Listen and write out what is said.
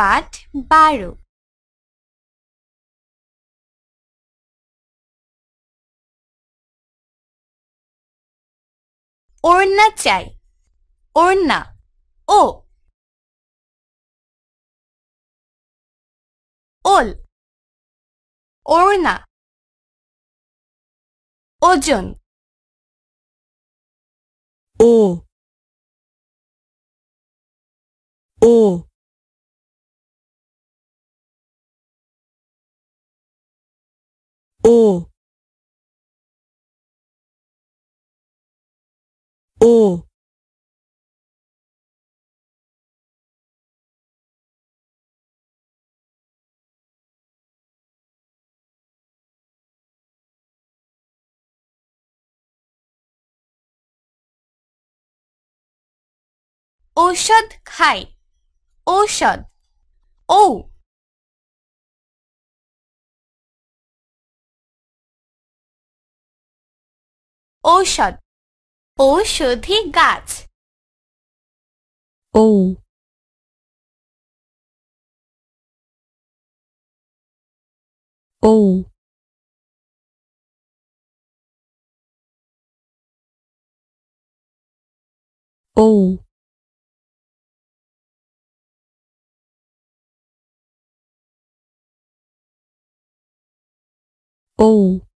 পাঠ বারো ওড়না চাই ওড়না ও ওল ওড়না ওজন ও ও O O ঔষধ খাই ঔষধ ঔ औषध औषधि गाच ओ ओ ओ ओ